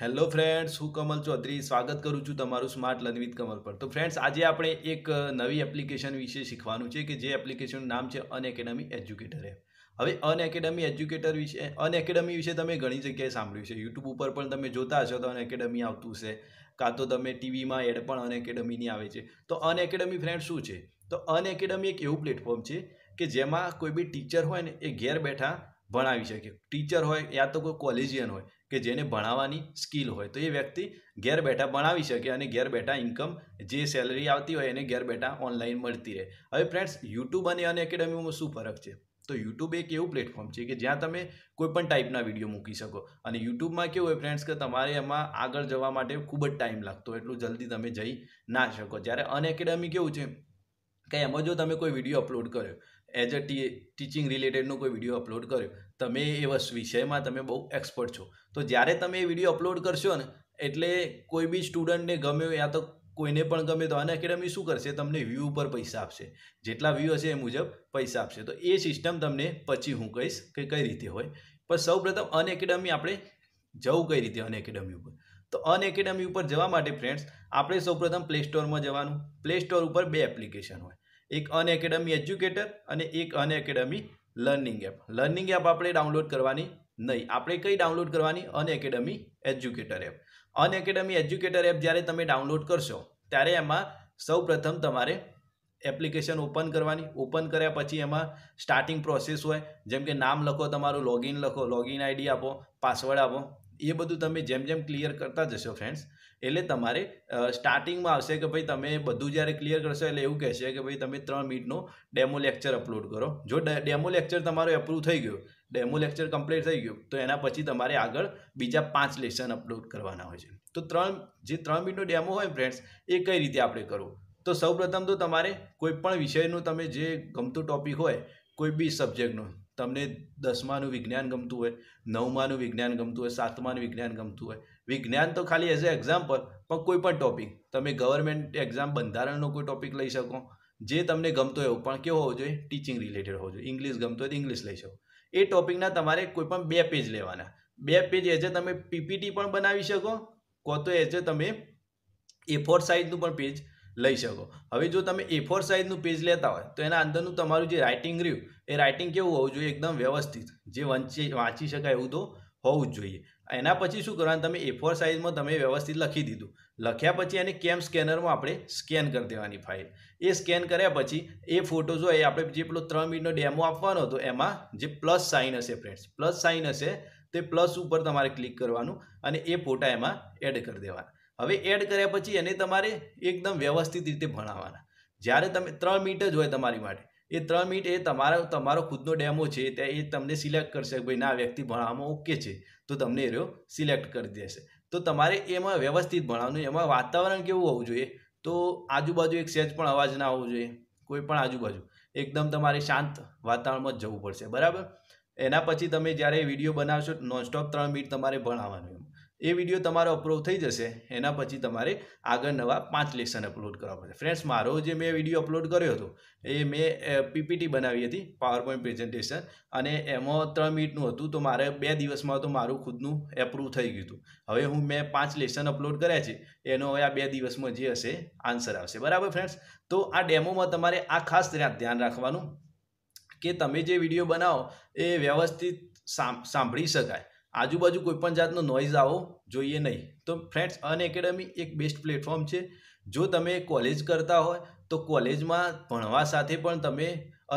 hello friends હું કમલ ચૌધરી સ્વાગત કરું છું તમારું સ્માર્ટ લર્ન કમલ પર તો ફ્રેન્ડ્સ આજે આપણે એક નવી એપ્લિકેશન વિશે શીખવાનું છે કે જે એપ્લિકેશનનું નામ છે અનએકેડમી એજ્યુકેટર એપ હવે અનએકેડમી એજ્યુકેટર વિશે અન વિશે તમે ઘણી જગ્યાએ સાંભળ્યું છે યુટ્યુબ ઉપર પણ તમે જોતા હશો તો અન એકેડમી આવતું હશે કાં તો તમે ટીવીમાં એડ પણ અનએકેડમીની આવે છે તો અનએકેડમી ફ્રેન્ડ શું છે તો અનએકેડમી એક એવું પ્લેટફોર્મ છે કે જેમાં કોઈ બી ટીચર હોય ને એ ઘેર બેઠા ભણાવી શકે ટીચર હોય યા તો કોઈ કોલેજિયન હોય કે જેને ભણાવવાની સ્કિલ હોય તો એ વ્યક્તિ ઘેર બેઠા ભણાવી શકે અને ઘેર બેઠા ઇન્કમ જે સેલરી આવતી હોય એને ઘેર બેઠા ઓનલાઈન મળતી રહે હવે ફ્રેન્ડ્સ યુટ્યુબ અને અન એકેડમીમાં શું ફરક છે તો યુટ્યુબ એક એવું પ્લેટફોર્મ છે કે જ્યાં તમે કોઈપણ ટાઈપના વિડીયો મૂકી શકો અને યુટ્યુબમાં કેવું હોય ફ્રેન્ડ્સ કે તમારે એમાં આગળ જવા માટે ખૂબ જ ટાઈમ લાગતો એટલું જલ્દી તમે જઈ ના શકો જ્યારે અનએકેડમી કેવું છે કે એમાં જો તમે કોઈ વિડીયો અપલોડ કર્યો એઝ અ ટી ટીચિંગ રિલેટેડનો કોઈ વિડીયો અપલોડ કર્યો તમે એ વિષયમાં તમે બહુ એક્સપર્ટ છો તો જ્યારે તમે એ વિડીયો અપલોડ કરશો ને એટલે કોઈ બી સ્ટુડન્ટને ગમ્યો યા તો કોઈને પણ ગમે તો આને એકેડમી શું કરશે તમને વ્યૂ ઉપર પૈસા આપશે જેટલા વ્યૂ હશે એ મુજબ પૈસા આપશે તો એ સિસ્ટમ તમને પછી હું કહીશ કે કઈ રીતે હોય પણ સૌ પ્રથમ અન આપણે જવું કઈ રીતે અનએકેડમી ઉપર તો અન એકેડમી ઉપર જવા માટે ફ્રેન્ડ્સ આપણે સૌપ્રથમ પ્લે સ્ટોરમાં જવાનું પ્લે સ્ટોર ઉપર બે એપ્લિકેશન હોય એક અનએકેડમી એજ્યુકેટર અને એક અન લર્નિંગ એપ લર્નિંગ એપ આપણે ડાઉનલોડ કરવાની નહીં આપણે કઈ ડાઉનલોડ કરવાની Unacademy educator app Unacademy educator app જ્યારે તમે ડાઉનલોડ કરશો ત્યારે એમાં સૌ તમારે એપ્લિકેશન ઓપન કરવાની ઓપન કર્યા પછી એમાં સ્ટાર્ટિંગ પ્રોસેસ હોય જેમ કે નામ લખો તમારું લોગિન લખો લોગિન આઈડી આપો પાસવર્ડ આપો એ બધું તમે જેમ જેમ ક્લિયર કરતા જશો ફ્રેન્ડ્સ એટલે તમારે સ્ટાર્ટિંગમાં આવશે કે ભાઈ તમે બધું જ્યારે ક્લિયર કરશો એટલે એવું કહેશે કે ભાઈ તમે ત્રણ મિનિટનો ડેમો લેક્ચર અપલોડ કરો જો ડેમો લેક્ચર તમારો એપ્રૂવ થઈ ગયો ડેમો લેક્ચર કમ્પ્લીટ થઈ ગયું તો એના પછી તમારે આગળ બીજા પાંચ લેસન અપલોડ કરવાના હોય છે તો ત્રણ જે ત્રણ મિનિટનો ડેમો હોય ફ્રેન્ડ્સ એ કઈ રીતે આપણે કરવું તો સૌપ્રથમ તો તમારે કોઈ પણ વિષયનું તમે જે ગમતું ટોપિક હોય કોઈ બી સબ્જેક્ટનું તમને દસમાનું વિજ્ઞાન ગમતું હોય નવમાનું વિજ્ઞાન ગમતું હોય સાતમાનું વિજ્ઞાન ગમતું હોય વિજ્ઞાન તો ખાલી એઝ એ એક્ઝામ્પલ પણ કોઈ પણ ટોપિક તમે ગવર્મેન્ટ એક્ઝામ બંધારણનો કોઈ ટોપિક લઈ શકો જે તમને ગમતો હોય પણ કેવો હોવો જોઈએ ટીચિંગ રિલેટેડ હોવો જોઈએ ઇંગ્લિશ ગમતો હોય તો ઇંગ્લિશ લઈ શકો એ ટોપિકના તમારે કોઈ પણ બે પેજ લેવાના બે પેજ એઝ એ તમે પીપીટી પણ બનાવી શકો કો તો એઝ એ તમે એ ફોર સાઇઝનું પણ પેજ લઈ શકો હવે જો તમે એ ફોર સાઇઝનું પેજ લેતા હોય તો એના અંદરનું તમારું જે રાઇટિંગ રહ્યું એ રાઇટિંગ કેવું હોવું જોઈએ એકદમ વ્યવસ્થિત જે વંચી વાંચી શકાય એવું તો હોવું જ જોઈએ એના પછી શું કરવાનું તમે એ ફોર સાઇઝમાં તમે વ્યવસ્થિત લખી દીધું લખ્યા પછી એને કેમ સ્કેનરમાં આપણે સ્કેન કરી દેવાની ફાઇલ એ સ્કેન કર્યા પછી એ ફોટો જો એ આપણે જે પેલો ત્રણ મિનિટનો ડેમો આપવાનો હતો એમાં જે પ્લસ સાઇન હશે ફ્રેન્ડ્સ પ્લસ સાઇન હશે તે પ્લસ ઉપર તમારે ક્લિક કરવાનું અને એ ફોટા એમાં એડ કરી દેવાના હવે એડ કર્યા પછી એને તમારે એકદમ વ્યવસ્થિત રીતે ભણાવવાના જ્યારે તમે ત્રણ મિનિટ જ હોય તમારી માટે એ ત્રણ મિનિટ એ તમારો તમારો ખુદનો ડેમો છે ત્યાં એ તમને સિલેક્ટ કરશે ભાઈ ના વ્યક્તિ ભણાવવામાં ઓકે છે તો તમને એ રહ્યો સિલેક્ટ કરી દેશે તો તમારે એમાં વ્યવસ્થિત ભણાવવાનું એમાં વાતાવરણ કેવું હોવું જોઈએ તો આજુબાજુ એક સેજ પણ અવાજ ના હોવો જોઈએ કોઈ પણ આજુબાજુ એકદમ તમારે શાંત વાતાવરણમાં જવું પડશે બરાબર એના પછી તમે જ્યારે વિડીયો બનાવશો નોનસ્ટોપ ત્રણ મિનિટ તમારે ભણાવવાનું એમ એ વિડીયો તમારો અપ્રૂવ થઈ જશે એના પછી તમારે આગળ નવા પાંચ લેસન અપલોડ કરવા પડશે ફ્રેન્ડ્સ મારો જે મેં વિડીયો અપલોડ કર્યો હતો એ મેં પીપીટી બનાવી હતી પાવર પોઈન્ટ પ્રેઝન્ટેશન અને એમાં ત્રણ મિનિટનું હતું તો મારે બે દિવસમાં તો મારું ખુદનું એપ્રૂવ થઈ ગયું હતું હવે હું મેં પાંચ લેસન અપલોડ કર્યા છે એનો હવે આ બે દિવસમાં જે હશે આન્સર આવશે બરાબર ફ્રેન્ડ્સ તો આ ડેમોમાં તમારે આ ખાસ ધ્યાન રાખવાનું કે તમે જે વિડીયો બનાવો એ વ્યવસ્થિત સાંભળી શકાય આજુબાજુ કોઈપણ જાતનો નોઇઝ આવો જોઈએ નહીં તો ફ્રેન્ડ્સ અનએકેડમી એક બેસ્ટ પ્લેટફોર્મ છે જો તમે કોલેજ કરતા હોય તો કોલેજમાં ભણવા સાથે પણ તમે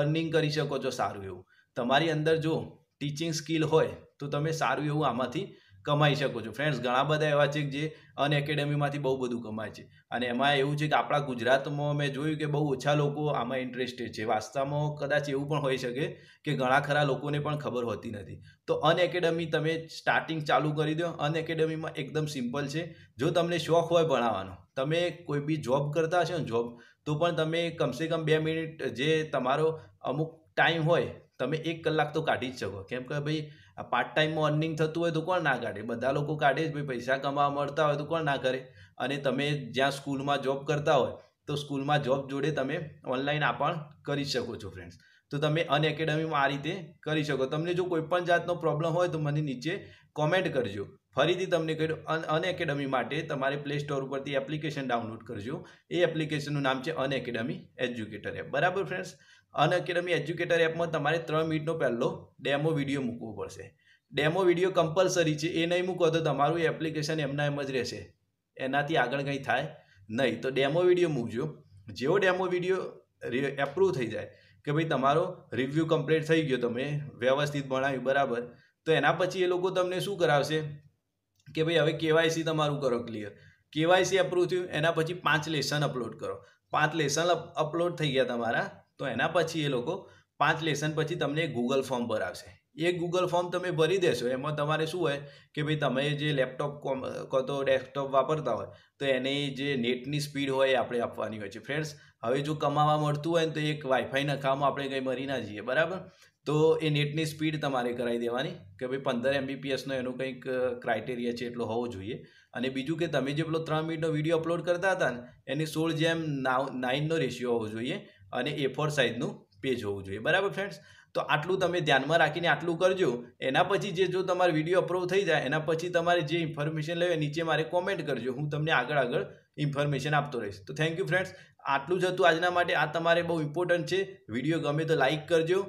અર્નિંગ કરી શકો છો સારું એવું તમારી અંદર જો ટીચિંગ સ્કિલ હોય તો તમે સારું એવું આમાંથી કમાઈ શકો છો ફ્રેન્ડ્સ ઘણા બધા એવા છે કે જે અન બહુ બધું કમાય છે અને એમાં એવું છે કે આપણા ગુજરાતમાં મેં જોયું કે બહુ ઓછા લોકો આમાં ઇન્ટરેસ્ટેડ છે વાસ્તવમાં કદાચ એવું પણ હોઈ શકે કે ઘણા ખરા લોકોને પણ ખબર હોતી નથી તો અનએકેડેમી તમે સ્ટાર્ટિંગ ચાલુ કરી દો અન એકદમ સિમ્પલ છે જો તમને શોખ હોય ભણાવવાનો તમે કોઈ બી જોબ કરતા હશો ને જોબ તો પણ તમે કમસે કમ બે મિનિટ જે તમારો અમુક ટાઈમ હોય તમે એક કલાક તો કાઢી જ શકો કેમ કે ભાઈ પાર્ટ ટાઈમમાં અર્નિંગ થતું હોય તો કોણ ના કાઢે બધા લોકો કાઢે જ ભાઈ પૈસા કમાવા મળતા હોય તો કોણ ના કરે અને તમે જ્યાં સ્કૂલમાં જોબ કરતા હોય તો સ્કૂલમાં જોબ જોડે તમે ઓનલાઈન આ પણ કરી શકો છો ફ્રેન્ડ્સ તો તમે અનએકેડમીમાં આ રીતે કરી શકો તમને જો કોઈ પણ જાતનો પ્રોબ્લેમ હોય તો મને નીચે કોમેન્ટ કરજો ફરીથી તમને કહ્યું અન એકેડમી માટે તમારે પ્લે સ્ટોર ઉપરથી એપ્લિકેશન ડાઉનલોડ કરજો એ એપ્લિકેશનનું નામ છે અનએકેડમી એજ્યુકેટર એપ બરાબર ફ્રેન્ડ્સ અનએકેડમી એજ્યુકેટર એપમાં તમારે ત્રણ મિનિટનો પહેલો ડેમો વિડીયો મૂકવો પડશે ડેમો વિડીયો કમ્પલસરી છે એ નહીં મૂકો તો તમારું એપ્લિકેશન એમના એમ જ રહેશે એનાથી આગળ કંઈ થાય નહીં તો ડેમો વિડીયો મૂકજો જેવો ડેમો વિડીયો એપ્રુવ થઈ જાય કે ભાઈ તમારો રિવ્યૂ કમ્પ્લીટ થઈ ગયો તમે વ્યવસ્થિત ભણાવ્યું બરાબર તો એના પછી એ લોકો તમને શું કરાવશે કે ભાઈ હવે કેવાયસી તમારું કરો ક્લિયર કેવાયસી અપ્રૂવ થયું એના પછી પાંચ લેસન અપલોડ કરો પાંચ લેસન અપલોડ થઈ ગયા તમારા તો એના પછી એ લોકો પાંચ લેસન પછી તમને ગૂગલ ફોર્મ પર આવશે એ ગૂગલ ફોર્મ તમે ભરી દેશો એમાં તમારે શું હોય કે ભાઈ તમે જે લેપટોપ કાં તો ડેસ્કટોપ વાપરતા હોય તો એની જે નેટની સ્પીડ હોય એ આપણે આપવાની હોય છે ફ્રેન્ડ્સ હવે જો કમાવા મળતું હોય ને તો એક વાઈફાઈના કામ આપણે કંઈ મરી ના જઈએ બરાબર તો એ નેટની સ્પીડ તમારે કરાવી દેવાની કે ભાઈ પંદર એમબીપીએસનો એનું કંઈક ક્રાઇટેરિયા છે એટલો હોવો જોઈએ અને બીજું કે તમે જે પેલો ત્રણ મિનિટનો વિડીયો અપલોડ કરતા હતા ને એની સોળ જેમ નાઇનનો રેશિયો હોવો જોઈએ અને એ ફોર સાઇઝનું પેજ હોવું જોઈએ બરાબર ફ્રેન્ડ્સ તો આટલું તમે ધ્યાનમાં રાખીને આટલું કરજો એના પછી જે જો તમારે વિડીયો અપ્રૂવ થઈ જાય એના પછી તમારે જે ઇન્ફોર્મેશન લેવી નીચે મારે કોમેન્ટ કરજો હું તમને આગળ આગળ ઇન્ફોર્મેશન આપતો રહીશ તો થેન્ક યુ ફ્રેન્ડ્સ આટલું જ હતું આજના માટે આ તમારે બહુ ઇમ્પોર્ટન્ટ છે વિડીયો ગમે તો લાઇક કરજો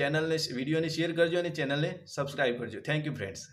ચેનલને વિડીયોને શેર કરજો અને ચેનલને સબસ્ક્રાઈબ કરજો થેન્ક યુ ફ્રેન્ડ્સ